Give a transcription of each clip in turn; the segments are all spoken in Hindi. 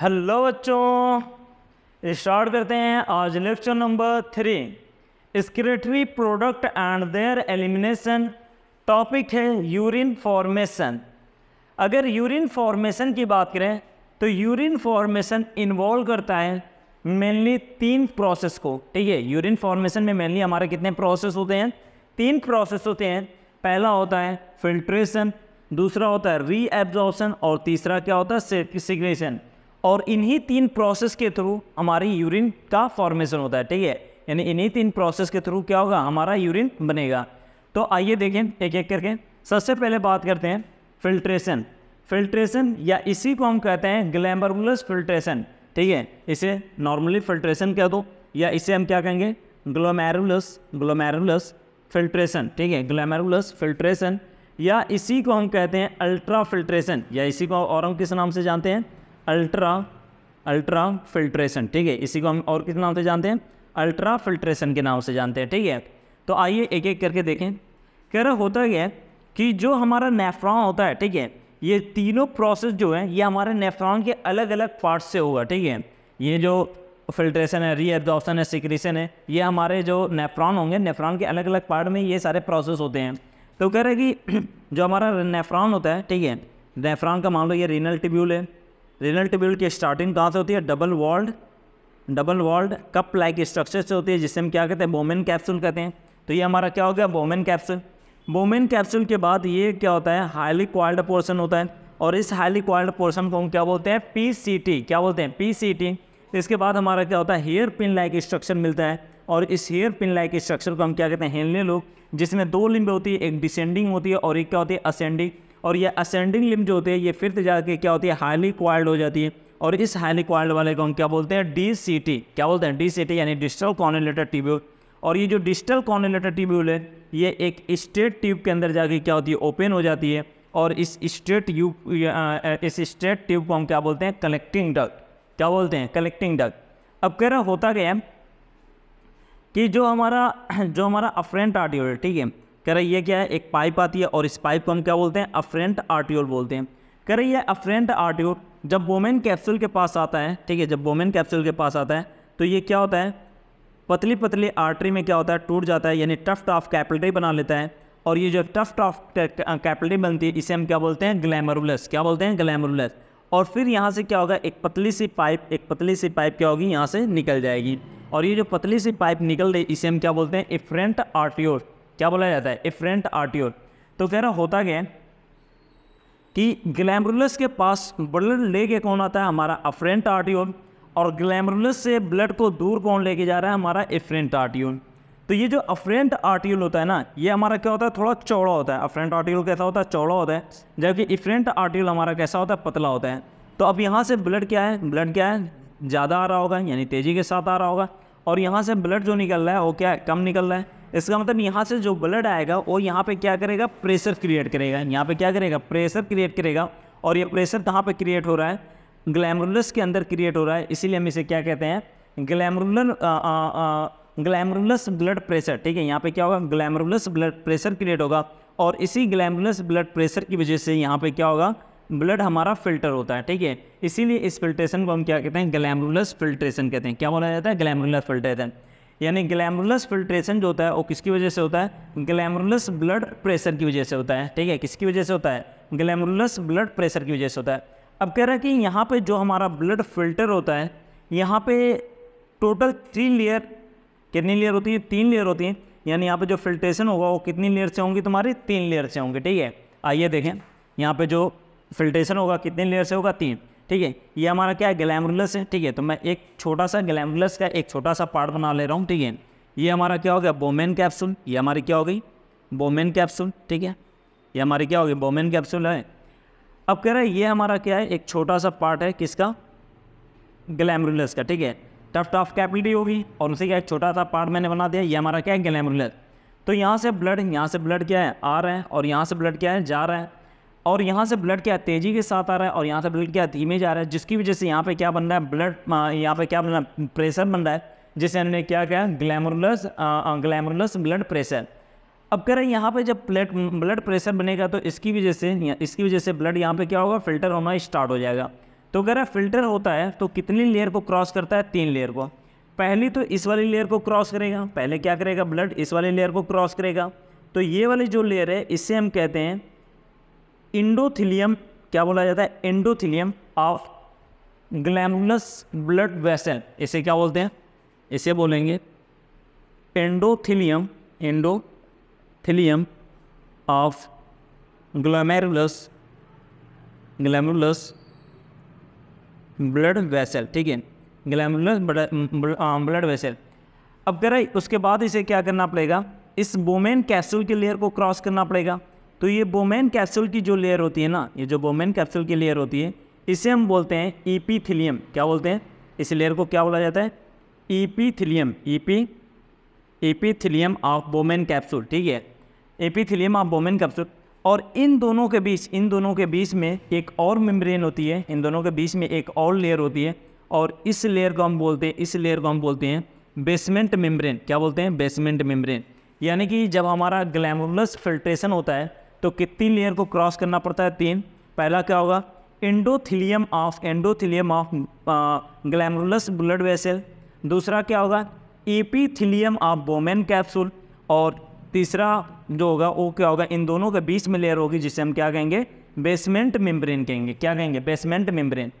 हेलो बच्चों स्टार्ट करते हैं आज lecture number three excretory product and their elimination topic है यूरिन फॉर्मेशन अगर यूरिन फॉर्मेशन की बात करें तो यूरिन फॉर्मेशन इन्वॉल्व करता है मेनली तीन प्रोसेस को ठीक है यूरिन फॉर्मेशन में मेनली हमारे कितने प्रोसेस होते हैं तीन प्रोसेस होते हैं पहला होता है फिल्ट्रेशन दूसरा होता है रीएब्जॉर्प्शन और तीसरा क्या होता है सिग्नेशन और इन्हीं तीन प्रोसेस के थ्रू हमारी यूरिन का फॉर्मेशन होता है ठीक है यानी इन्हीं तीन प्रोसेस के थ्रू क्या होगा हमारा यूरिन बनेगा तो आइए देखें एक एक करके सबसे पहले बात करते हैं फिल्ट्रेशन फिल्ट्रेशन या इसी को हम कहते हैं ग्लैमरबुलस फिल्ट्रेशन ठीक है इसे नॉर्मली फिल्ट्रेशन कह दो या इसे हम क्या कहेंगे ग्लोमेरुलस ग्लोमेरुलस फिल्ट्रेशन ठीक है ग्लैमरुलस फिल्ट्रेशन या इसी को हम कहते हैं अल्ट्रा फिल्ट्रेशन या इसी को और हम किस नाम से जानते हैं अल्ट्रा अल्ट्रा फिल्ट्रेशन ठीक है इसी को हम और किस नाम से जानते हैं अल्ट्रा फिल्ट्रेशन के नाम से जानते हैं ठीक है तो आइए एक एक करके देखें कह रहा होता क्या कि जो हमारा नेफ्रॉन होता है ठीक है ये तीनों प्रोसेस जो है ये हमारे नेफ्रॉन के अलग अलग पार्ट्स से होगा ठीक है ये जो फिल्ट्रेशन है रीएब्जॉर्प्शन है सिक्रीशन है ये हमारे जो नेफ्रॉन होंगे नेफ्रॉन के अलग अलग पार्ट में ये सारे प्रोसेस होते हैं तो कह रहे हैं कि जो हमारा नेफ्रॉन होता है ठीक है नेफ्रॉन का मान लो ये रीनल टिब्यूल है रिनल्टेबल की स्टार्टिंग कहाँ से होती है double walled double walled cup like structure से होती है जिसे हम क्या कहते हैं बोमेन कैप्सूल कहते हैं तो ये हमारा क्या हो गया बोमेन कैप्सूल बोमेन कैप्सूल के बाद ये क्या होता है हाईली क्वाल्ड पोर्सन होता है और इस हाईली क्वाल्ड पोर्सन को हम क्या बोलते हैं पी क्या बोलते हैं पी तो इसके बाद हमारा क्या होता है हेयर पिन लाइक स्ट्रक्चर मिलता है और इस हेयर पिन लाइक स्ट्रक्चर को हम क्या कहते हैं हेलने लोग जिसमें दो लिंब होती है एक डिसेंडिंग होती है और एक क्या होती है असेंडिंग और ये असेंडिंग लिम्ब जो होती है ये फिर जाके क्या होती है हाईली क्वाल्ड हो जाती है और इस हाईली क्वाइल्ड वाले को हम क्या बोलते हैं डी सी टी क्या बोलते हैं डी सी टी यानी डिजिटल कॉर्नोलेटर ट्यूब्यूल और ये जो डिजिटल कॉर्नोलेटर ट्यूब्यूल है ये एक स्ट्रेट ट्यूब के अंदर जाके क्या होती है ओपन हो जाती है और इस स्ट्रेट ट्यूब इस स्ट्रेट ट्यूब को हम क्या बोलते हैं कलेक्टिंग डग क्या बोलते हैं कलेक्टिंग डग अब कह रहा होता क्या है कि जो हमारा जो हमारा अफ्रेंट आर्टियोल ठीक है कह रहा है ये क्या है एक पाइप आती है और इस पाइप को हम क्या बोलते हैं अफ्रेंट आर्ट्योल बोलते हैं कह रही है अफ्रेंट आर्ट्योल जब वोमेन कैप्सूल के पास आता है ठीक है जब वोमेन कैप्सूल के पास आता है तो ये क्या होता है पतली पतली आर्टरी में क्या होता है टूट जाता है यानी टफ्ट ऑफ कैपिलरी बना लेता है और ये जो टफ्ट ऑफ कैपिलरी बनती है इसे हम क्या बोलते हैं ग्लैमरुलस क्या बोलते हैं ग्लैमरुलस और फिर यहाँ से क्या होगा एक पतली सी पाइप एक पतली सी पाइप क्या होगी यहाँ से निकल जाएगी और ये जो पतली सी पाइप निकल रही इसे हम क्या बोलते हैं इफ्रेंट आर्टियोर क्या बोला जाता है एफरेंट आर्ट्योल तो कह रहा होता क्या है कि ग्लैमरुलस के पास ब्लड लेके कौन आता है हमारा अफ्रेंट आर्ट्योल और ग्लैमरुलस से ब्लड को दूर कौन लेके जा रहा है हमारा एफरेंट आर्ट्यूल तो ये जो अफ्रेंट आर्ट्यूल होता है ना ये हमारा क्या होता है थोड़ा चौड़ा होता है अफ्रेंट आर्ट्यूल कैसा होता है चौड़ा होता है जबकि इफ्रेंट आर्ट्यूल हमारा कैसा होता है पतला होता है तो अब यहाँ से ब्लड क्या है ब्लड क्या है ज़्यादा आ रहा होगा यानी तेज़ी के साथ आ रहा होगा और यहाँ से ब्लड जो निकल रहा है वो क्या है कम निकल रहा है इसका मतलब यहाँ से जो ब्लड आएगा वो यहाँ पे क्या करेगा प्रेशर क्रिएट करेगा यहाँ पे क्या करेगा प्रेशर क्रिएट करेगा और ये प्रेशर कहाँ पे क्रिएट हो रहा है ग्लैमरुलस के अंदर क्रिएट हो रहा है इसीलिए हम इसे क्या कहते हैं ग्लैमरुलर ग्लैमरुलस ब्लड प्रेशर ठीक है यहाँ पे क्या होगा ग्लैमरुलस ब्लड प्रेशर क्रिएट होगा और इसी ग्लैमरुलस ब्लड प्रेशर की वजह से यहाँ पे क्या होगा ब्लड हमारा फिल्टर होता है ठीक है इसीलिए इस फिल्ट्रेशन को हम क्या कहते हैं ग्लैमरुलस फिल्ट्रेशन कहते हैं क्या बोला जाता है ग्लैमरुलस फिल्ट्रेशन यानी ग्लैमरुलस फिल्ट्रेशन जो होता है वो किसकी वजह से होता है ग्लैमरुलस ब्लड प्रेशर की वजह से होता है ठीक है किसकी वजह से होता है ग्लैमरुलस ब्लड प्रेशर की वजह से होता है अब कह रहा है कि यहाँ पे जो हमारा ब्लड फिल्टर होता है यहाँ पे टोटल थ्री लेयर कितनी लेयर होती है तीन लेयर होती हैं यानी यहाँ पे जो फिल्ट्रेशन होगा वो कितनी लेयर से होंगी तुम्हारी तीन लेयर से होंगी ठीक है आइए देखें यहाँ पे जो फिल्ट्रेशन होगा कितने लेयर से होगा तीन ठीक है ये हमारा क्या है ग्लैमरुलस है ठीक है तो मैं एक छोटा सा ग्लैमरुलस का एक छोटा सा पार्ट बना ले रहा हूँ ठीक है ये हमारा क्या हो गया बोमेन कैप्सूल ये हमारी क्या हो गई बोमेन कैप्सूल ठीक है ये हमारी क्या हो गई बोमेन कैप्सूल है अब कह रहा है ये हमारा क्या है एक छोटा सा पार्ट है किसका ग्लैमरुलस का ठीक है टफ्ट ऑफ कैपिलिटी होगी और उसी का एक छोटा सा पार्ट मैंने बना दिया ये हमारा क्या है ग्लैमरुलस तो यहाँ से ब्लड यहाँ से ब्लड क्या है आ रहा है और यहाँ से ब्लड क्या है जा रहा है और यहाँ से ब्लड क्या तेज़ी के साथ आ रहा है और यहाँ से ब्लड क्या धीमे जा रहा है जिसकी वजह से यहाँ पे क्या बन रहा है ब्लड यहाँ पे क्या बन रहा है प्रेशर बन रहा है जिसे हमने क्या कहा ग्लैमरुलस ग्लैमरुलस ब्लड प्रेशर अब कह रहे हैं यहाँ पर जब ब्लड ब्लड प्रेशर बनेगा तो इसकी वजह से इसकी वजह से ब्लड यहाँ पर क्या होगा फिल्टर होना स्टार्ट हो जाएगा तो कह फिल्टर होता है तो कितनी लेयर को क्रॉस करता है तीन लेयर को पहली तो इस वाली लेयर को क्रॉस करेगा पहले क्या करेगा ब्लड इस वाली लेयर को क्रॉस करेगा तो ये वाली जो लेयर है इससे हम कहते हैं इंडोथिलियम क्या बोला जाता है endothelium of glomerulus blood vessel इसे क्या बोलते हैं इसे बोलेंगे endothelium endothelium of glomerulus glomerulus blood vessel ठीक है ग्लैमुलस ब्लड वेसल अब कह रहे उसके बाद इसे क्या करना पड़ेगा इस बोमेन कैसल के लेयर को क्रॉस करना पड़ेगा तो ये बोमेन कैप्सूल की जो लेयर होती है ना ये जो बोमेन कैप्सूल की लेयर होती है इसे हम बोलते हैं ईपीथिलियम क्या बोलते हैं इस लेयर को क्या बोला जाता है epithelium epi epithelium of Bowman capsule ठीक है एपीथिलियम ऑफ बोमेन कैप्सूल और इन दोनों के बीच इन दोनों के बीच में एक और मेम्ब्रेन होती है इन दोनों के बीच में एक और लेयर होती है और इस लेयर को हम बोलते हैं इस लेयर को हम बोलते हैं बेसमेंट मेम्ब्रेन क्या बोलते हैं बेसमेंट मेम्ब्रेन यानी कि जब हमारा ग्लैमुलस फिल्ट्रेशन होता है तो कितनी लेयर को क्रॉस करना पड़ता है तीन पहला क्या होगा endothelium of endothelium of glomerulus blood vessel दूसरा क्या होगा एपीथिलियम ऑफ बोमेन कैप्सूल और तीसरा जो होगा वो क्या होगा इन दोनों के बीच में लेयर होगी जिसे हम क्या कहेंगे बेसमेंट मेम्ब्रेन कहेंगे क्या कहेंगे बेसमेंट मेम्ब्रेन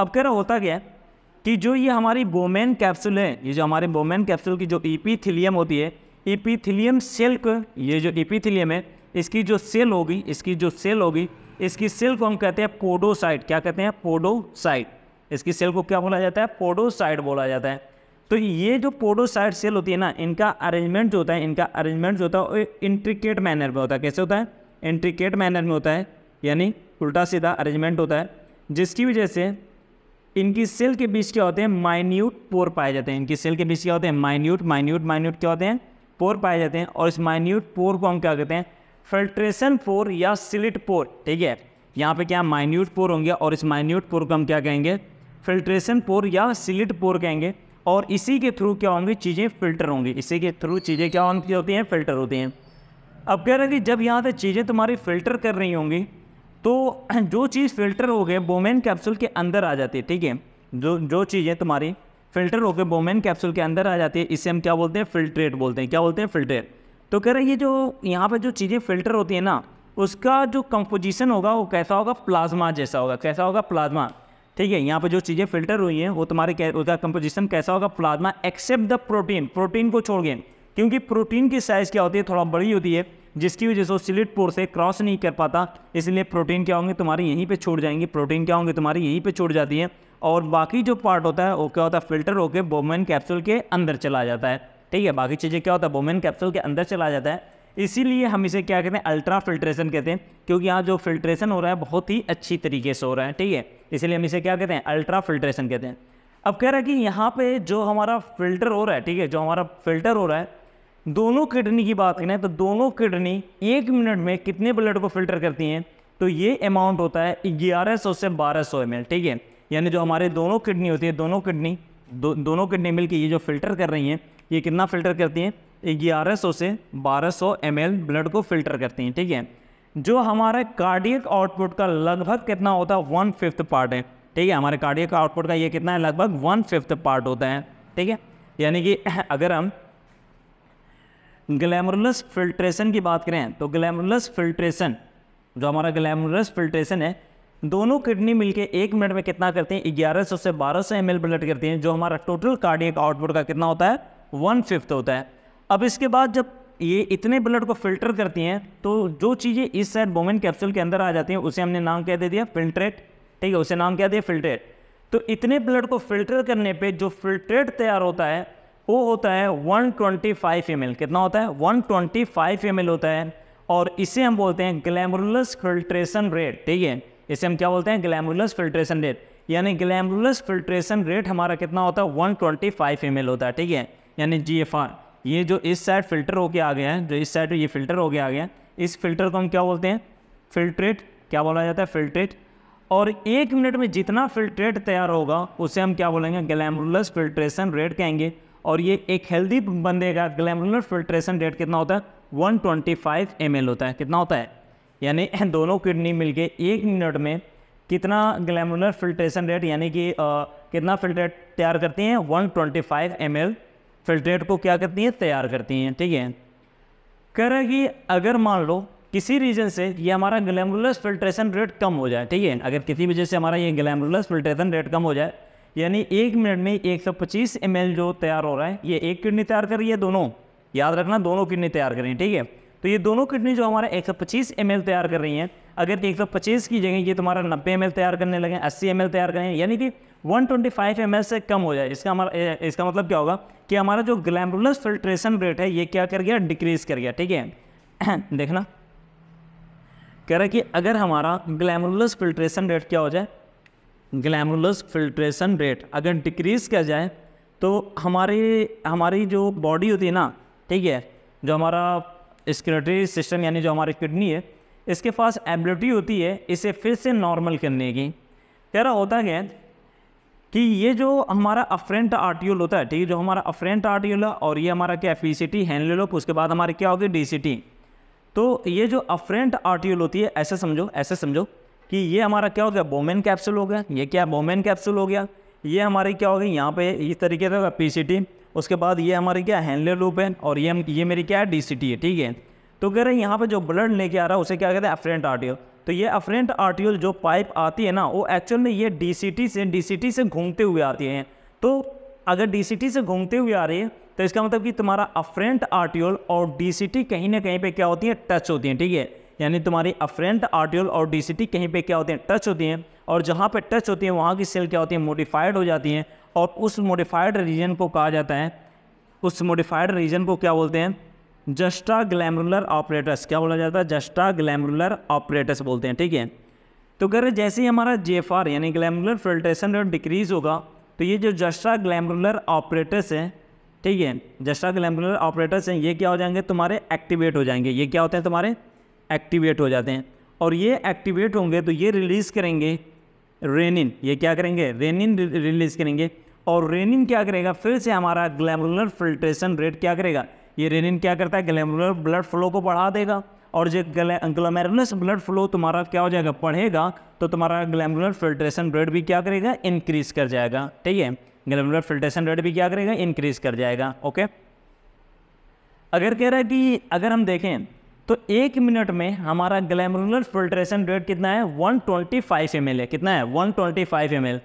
अब कह रहा होता क्या है कि जो ये हमारी बोमेन कैप्सूल है ये जो हमारे बोमेन कैप्सूल की जो ईपीथिलियम होती है ईपीथिलियम सिल्क ये जो ईपीथिलियम है इसकी जो सेल होगी इसकी जो सेल होगी इसकी सेल को हम कहते हैं पोडोसाइट क्या कहते हैं पोडोसाइट इसकी सेल को क्या बोला जाता है पोडोसाइट बोला जाता है तो ये जो पोडोसाइट सेल होती है ना इनका अरेंजमेंट जो होता है इनका अरेंजमेंट जो होता है वो इंट्रिकेट मैनर में होता है कैसे होता है इंट्रिकेट मैनर में होता है यानी उल्टा सीधा अरेंजमेंट होता है जिसकी वजह से इनकी सेल के बीच क्या होते हैं माइन्यूट पोर पाए जाते हैं इनकी सेल के बीच क्या होते हैं माइन्यूट माइन्यूट माइन्यूट क्या होते हैं पोर पाए जाते हैं और इस माइन्यूट पोर को हम क्या कहते हैं फिल्ट्रेशन पोर या सिलिट पोर ठीक है यहाँ पे क्या माइन्यूट पोर होंगे और इस माइन्यूट पोर को हम क्या कहेंगे फिल्ट्रेशन पोर या सिलिट पोर कहेंगे और इसी के थ्रू क्या होंगी चीज़ें फिल्टर होंगी इसी के थ्रू चीज़ें क्या होती हैं फिल्टर होती हैं अब कह रहे हैं कि जब यहाँ पर चीज़ें तुम्हारी फिल्टर कर रही होंगी तो जो चीज़ फिल्टर हो गए बोमेन कैप्सूल के अंदर आ जाती है ठीक है जो जो चीज़ें तुम्हारी फिल्टर होकर बोमेन कैप्सूल के अंदर आ जाती है इसे हम क्या बोलते हैं फिल्ट्रेट बोलते हैं क्या बोलते हैं फिल्ट्रेट तो कह रहे ये जो यहाँ पर जो चीज़ें फिल्टर होती हैं ना उसका जो कंपोजिशन होगा वो कैसा होगा प्लाज्मा जैसा होगा कैसा होगा प्लाज्मा ठीक है यहाँ पर जो चीज़ें फिल्टर हुई हैं वो तुम्हारे कै, उसका कंपोजिशन कैसा होगा plasma except the protein protein को छोड़ गए क्योंकि प्रोटीन की साइज़ क्या होती है थोड़ा बड़ी होती है जिसकी वजह से वो स्लिट पोर से क्रॉस नहीं कर पाता इसलिए प्रोटीन क्या होंगे तुम्हारे यहीं पे छोड़ जाएंगे प्रोटीन क्या होंगे तुम्हारी यहीं पे छोड़ जाती है और बाकी जो पार्ट होता है वो क्या होता है फिल्टर होकर बोमेन कैप्सूल के अंदर चला जाता है ठीक है बाकी चीज़ें क्या होता है बोमेन कैप्सूल के अंदर चला जाता है इसीलिए हम इसे क्या कहते हैं अल्ट्रा फिल्ट्रेशन कहते हैं क्योंकि यहाँ जो फिल्ट्रेशन हो रहा है बहुत ही अच्छी तरीके से हो रहा है ठीक है इसीलिए हम इसे क्या कहते हैं अल्ट्रा फिल्ट्रेशन कहते हैं अब कह रहा है कि यहाँ पे जो हमारा फिल्टर हो रहा है ठीक है जो हमारा फिल्टर हो रहा है दोनों किडनी की बात करें तो दोनों किडनी एक मिनट में कितने ब्लड को फिल्टर करती हैं तो ये अमाउंट होता है ग्यारह सौ से बारह सौ एम ठीक है यानी जो हमारे दोनों किडनी होती है दोनों किडनी दो, दोनों किडनी मिलकर ये जो फिल्टर कर रही हैं ये कितना फ़िल्टर करती हैं ग्यारह सौ से बारह सौ एम ब्लड को फिल्टर करती हैं ठीक है जो हमारे कार्डियक आउटपुट का लगभग कितना होता है वन फिफ्थ पार्ट है ठीक है हमारे कार्डियक आउटपुट का ये कितना है लगभग वन फिफ्थ पार्ट होता है ठीक है यानी कि अगर हम ग्लैमरुलस फिल्ट्रेशन की बात करें तो ग्लैमरुलस फिल्ट्रेशन जो हमारा ग्लैमरुलस फिल्ट्रेशन है दोनों किडनी मिलके एक मिनट में कितना करते हैं 1100 से 1200 सौ ब्लड करती हैं जो हमारा टोटल कार्डियक आउटपुट का कितना होता है वन फिफ्थ होता है अब इसके बाद जब ये इतने ब्लड को फिल्टर करती हैं तो जो चीज़ें इस साइड बोमेन कैप्सूल के अंदर आ जाती हैं उसे हमने नाम क्या दे दिया फिल्ट्रेट ठीक है उसे नाम क्या दिया फिल्ट्रेट तो इतने ब्लड को फिल्टर करने पे जो फिल्ट्रेट तैयार होता है वो होता है 125 ट्वेंटी कितना होता है 125 ट्वेंटी होता है और इसे हम बोलते हैं ग्लैमरुलस फिल्ट्रेशन रेट ठीक है इसे हम क्या बोलते हैं ग्लैमरुलस फिल्ट्रेशन रेट यानी ग्लैमरुलस फिल्ट्रेशन रेट हमारा कितना होता है 125 ट्वेंटी होता है ठीक है यानी जी ये जो इस साइड फिल्टर होके आ गया है जो इस साइड ये फिल्टर होके आ गया है इस फिल्टर को हम क्या बोलते हैं फिल्ट्रेट क्या बोला जाता है फिल्ट्रेट और एक मिनट में जितना फिल्ट्रेट तैयार होगा उसे हम क्या बोलेंगे ग्लैमरुलस फिल्ट्रेशन रेट कहेंगे और ये एक हेल्दी बंदे का ग्लैमरुलस फिल्ट्रेशन रेट कितना होता है 125 ट्वेंटी होता है कितना होता है यानी दोनों किडनी मिलके एक मिनट में कितना ग्लैमुलर फिल्ट्रेशन रेट यानी कि कितना फिल्ट्रेट तैयार करती हैं वन ट्वेंटी फिल्ट्रेट को क्या करती हैं तैयार करती हैं ठीक है करें कि अगर मान लो किसी रीजन से ये हमारा ग्लैमुलस फिल्ट्रेशन रेट कम हो जाए ठीक है अगर किसी वजह से हमारा ये ग्लैमुलस फिल्ट्रेशन रेट कम हो जाए यानी एक मिनट में 125 पच्चीस जो तैयार हो रहा है ये एक किडनी तैयार कर रही है दोनों याद रखना दोनों किडनी तैयार कर रही है ठीक है तो ये दोनों किडनी जो हमारा 125 सौ तैयार कर रही हैं अगर एक सौ पच्चीस की जगह ये तुम्हारा नब्बे एम तैयार करने लगे अस्सी एम तैयार करें यानी कि वन ट्वेंटी फाइव एम से कम हो जाए इसका हमारा इसका मतलब क्या होगा कि हमारा जो ग्लैमरुलस फिल्ट्रेशन रेट है ये क्या कर गया डिक्रीज कर गया ठीक है देखना कह रहा है कि अगर हमारा ग्लैमरुलस फिल्ट्रेशन रेट क्या हो जाए ग्लैमरुलस फिल्ट्रेशन रेट अगर डिक्रीज कर जाए तो हमारी हमारी जो बॉडी होती है ना ठीक है जो हमारा स्क्रेटरी सिस्टम यानी जो हमारी किडनी है इसके पास एबिलिटी होती है इसे फिर से नॉर्मल करने की कह रहा होता क्या कि ये जो हमारा अफ्रेंट आर्ट्यूल होता है ठीक है जो हमारा अफ्रेंट आर्ट्यूल है और ये हमारा क्या एफीसिटी हैंडलोप उसके बाद हमारे क्या होती है डीसीटी तो ये जो अफ्रेंट आर्ट्यूल होती है ऐसे समझो ऐसे समझो कि ये हमारा क्या हो गया बोमेन कैप्सूल हो गया ये क्या बोमेन कैप्सूल हो गया ये हमारी क्या हो गई यहाँ पे इस तरीके से पी उसके बाद ये हमारी क्या हैंडलर लूप है और ये हम ये मेरी क्या है डी है ठीक है तो कह रहे हैं यहाँ पर जो ब्लड लेके आ रहा है उसे क्या कहते हैं अफ्रेंट आर्टियल तो ये अफ्रेंट आर्टियल जो पाइप आती है ना वो एक्चुअल में ये डी से डी से घूमते हुए आती हैं तो अगर डी से घूमते हुए आ रही है तो इसका मतलब कि तुम्हारा अफ्रेंट आर्टियोल और डी कहीं ना कहीं पे क्या होती है टच होती हैं ठीक है यानी तुम्हारी अफ्रेंट आर्टियोल और डी कहीं पे क्या होती हैं टच होती हैं और जहाँ पे टच होती हैं वहाँ की सेल क्या होती है मोडिफाइड हो जाती हैं और उस मोडिफाइड रीजन को कहा जाता है उस मोडिफाइड रीजन को क्या बोलते हैं जस्टा ग्लैमरुलर ऑपरेटर्स क्या बोला जाता है जस्टा ग्लैमरुलर ऑपरेटर्स बोलते हैं ठीक है तो कह रहे जैसे ही हमारा जे यानी ग्लैमरुलर फिल्ट्रेशन रेट डिक्रीज़ होगा तो ये जो जस्टा ग्लैमरुलर ऑपरेटर्स है ठीक है जस्टा ग्लैमरुलर ऑपरेटर्स हैं ये क्या हो जाएंगे तुम्हारे एक्टिवेट हो जाएंगे ये क्या होते हैं तुम्हारे एक्टिवेट हो जाते हैं और ये एक्टिवेट होंगे तो ये रिलीज़ करेंगे रेनिन ये क्या करेंगे रेनिन रिलीज़ करेंगे और रेनिन क्या करेगा फिर से हमारा ग्लैमरुलर फिल्ट्रेशन रेट क्या करेगा ये रेनिन क्या करता है ग्लैमुलर ब्लड फ्लो को बढ़ा देगा और जो ग्लैमरस ब्लड फ्लो तुम्हारा क्या हो जाएगा बढ़ेगा तो तुम्हारा ग्लैमुलर फिल्ट्रेशन रेट भी क्या करेगा इंक्रीज कर जाएगा ठीक है ग्लैमुलर फिल्ट्रेशन रेट भी क्या करेगा इंक्रीज कर जाएगा ओके अगर कह रहा है कि अगर हम देखें तो एक मिनट में हमारा ग्लैमुलर फिल्ट्रेशन रेट कितना है 125 ट्वेंटी है कितना है 125 ट्वेंटी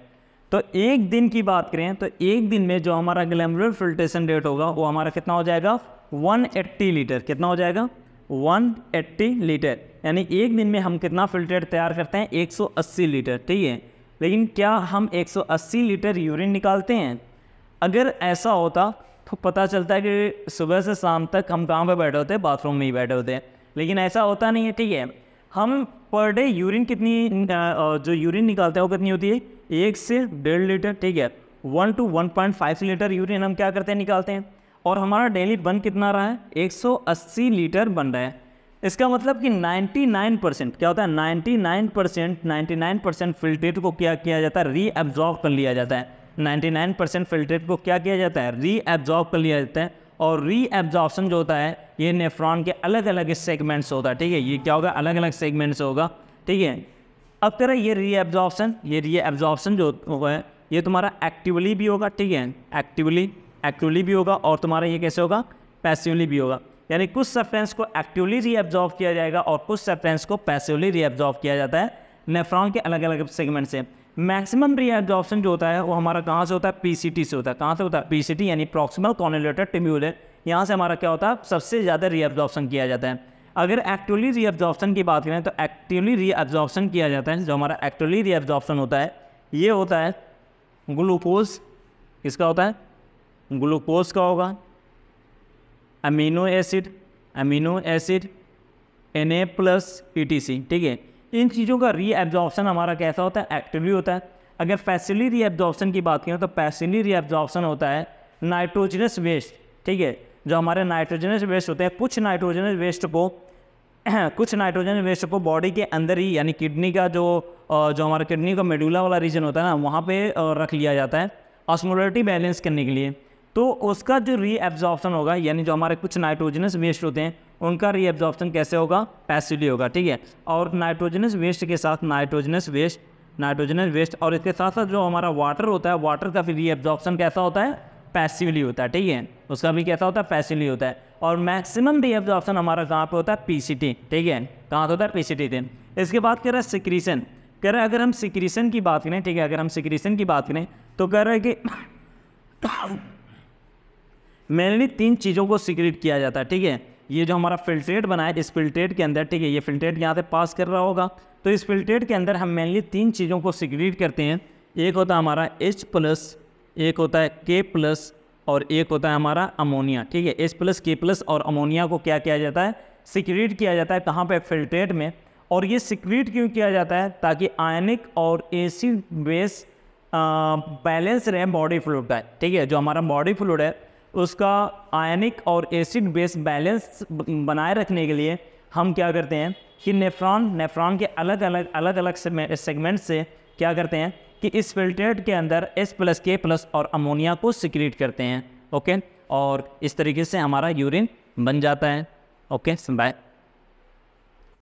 तो एक दिन की बात करें तो एक दिन में जो हमारा ग्लैमुलर फिल्ट्रेशन रेट होगा वो हमारा कितना हो जाएगा 180 लीटर कितना हो जाएगा 180 लीटर यानी एक दिन में हम कितना फिल्ट्रेट तैयार करते हैं 180 लीटर ठीक है लेकिन क्या हम 180 लीटर यूरिन निकालते हैं अगर ऐसा होता तो पता चलता है कि सुबह से शाम तक हम कहाँ पर बैठे होते हैं बाथरूम में ही बैठे होते हैं लेकिन ऐसा होता नहीं है ठीक है हम पर डे यूरिन कितनी जो यूरिन निकालते हैं वो कितनी होती है एक से डेढ़ लीटर ठीक है one two one point five litre urine हम क्या करते हैं निकालते हैं और हमारा डेली बन कितना रहा है 180 लीटर बन रहा है इसका मतलब कि 99 परसेंट क्या होता है 99 परसेंट नाइन्टी परसेंट फिल्ट्रेट को क्या किया जाता है री एब्जॉर्व कर लिया जाता है 99 परसेंट फिल्ट्रेट को क्या किया जाता है री एब्जॉर्व कर लिया जाता है और री एब्जॉर्प्शन जो होता है ये नेफ्रॉन के अलग अलग सेगमेंट्स होता है ठीक है ये क्या होगा अलग अलग सेगमेंट्स होगा ठीक है अब तेरा ये री एब्जॉर्प्शन ये री एब्जॉर्प्शन जो होगा ये तुम्हारा एक्टिवली भी होगा ठीक है एक्टिवली एक्टिवली भी होगा और तुम्हारा ये कैसे होगा पैसिवली भी होगा यानी कुछ सब्सटेंस को एक्टिवली रीअब्जॉर्व किया जाएगा और कुछ सब्सटेंस को पैसिवली रीअब्जॉर्व किया जाता है नेफ्रॉन के अलग अलग सेगमेंट से मैक्सिमम रीअब्जॉर्प्शन जो होता है वो हमारा कहाँ से होता है पीसीटी से होता है कहाँ से होता है पीसीटी यानी प्रॉक्सिमल कॉन्युलेटर टिम्यूलर यहाँ से हमारा क्या होता है सबसे ज़्यादा रीअब्जॉर्प्शन किया जाता है अगर एक्टिवली रीअब्जॉर्प्शन की बात करें तो एक्टिवली रीअब्जॉर्प्शन किया जाता है जो हमारा एक्टिवली रीअब्जॉर्प्शन होता है ये होता है ग्लूकोज किसका होता है ग्लूकोज का होगा amino acid amino acid N A plus P T C ठीक है इन चीज़ों का रीएब्जॉर्प्शन हमारा कैसा होता है एक्टिवली होता है अगर फैसिली रीएब्जॉर्प्शन की बात करें तो फैसिली रीएब्जॉर्प्शन होता है नाइट्रोजनस वेस्ट ठीक है जो हमारे नाइट्रोजनस वेस्ट होते हैं कुछ नाइट्रोजनस वेस्ट को कुछ नाइट्रोजन वेस्ट को बॉडी के अंदर ही यानी किडनी का जो जो हमारा किडनी का मेडुला वाला रीजन होता है ना वहाँ पे रख लिया जाता है ऑस्मोलिटी बैलेंस करने के लिए तो उसका जो रीएब्जॉर्प्शन होगा यानी जो हमारे कुछ नाइट्रोजनस वेस्ट होते हैं उनका रीएब्जॉर्प्शन कैसे होगा पैसिवली होगा ठीक है और नाइट्रोजनस वेस्ट के साथ नाइट्रोजनस वेस्ट नाइट्रोजनस वेस्ट और इसके साथ साथ जो हमारा वाटर होता है वाटर का भी रीएब्जॉर्प्शन कैसा होता है पैसिवली होता है ठीक है उसका भी कैसा होता है पैसिवली होता है और मैक्सिमम रीएब्जॉर्प्शन हमारा कहाँ पर होता है पीसीटी ठीक है कहाँ से होता है पीसीटी सी इसके बाद कह रहा है सिक्रीसन कह रहा है अगर हम सिक्रीसन की बात करें ठीक है अगर हम सिक्रीसन की बात करें तो कह रहे हैं कि मेनली तीन चीज़ों को सिक्रेट किया जाता है ठीक है ये जो हमारा फिल्ट्रेट बना है इस फिल्ट्रेट के अंदर ठीक है ये फिल्ट्रेट यहाँ से पास कर रहा होगा तो इस फिल्ट्रेट के अंदर हम मेनली तीन चीज़ों को सिक्रेट करते हैं एक होता है हमारा एच प्लस एक होता है के प्लस और एक होता है हमारा अमोनिया ठीक है एच प्लस के प्लस और अमोनिया को क्या किया जाता है सिक्रेट किया जाता है कहाँ पर फिल्ट्रेट में और ये सिक्रेट क्यों किया जाता है ताकि आयनिक और एसिड बेस बैलेंस रहे बॉडी फ्लूड का ठीक है जो हमारा बॉडी फ्लूड है उसका आयनिक और एसिड बेस बैलेंस बनाए रखने के लिए हम क्या करते हैं कि नेफ्रॉन नेफ्रॉन के अलग अलग अलग अलग सेगमेंट से क्या करते हैं कि इस फिल्ट्रेट के अंदर एस प्लस के प्लस और अमोनिया को सिक्रीट करते हैं ओके और इस तरीके से हमारा यूरिन बन जाता है ओके बाय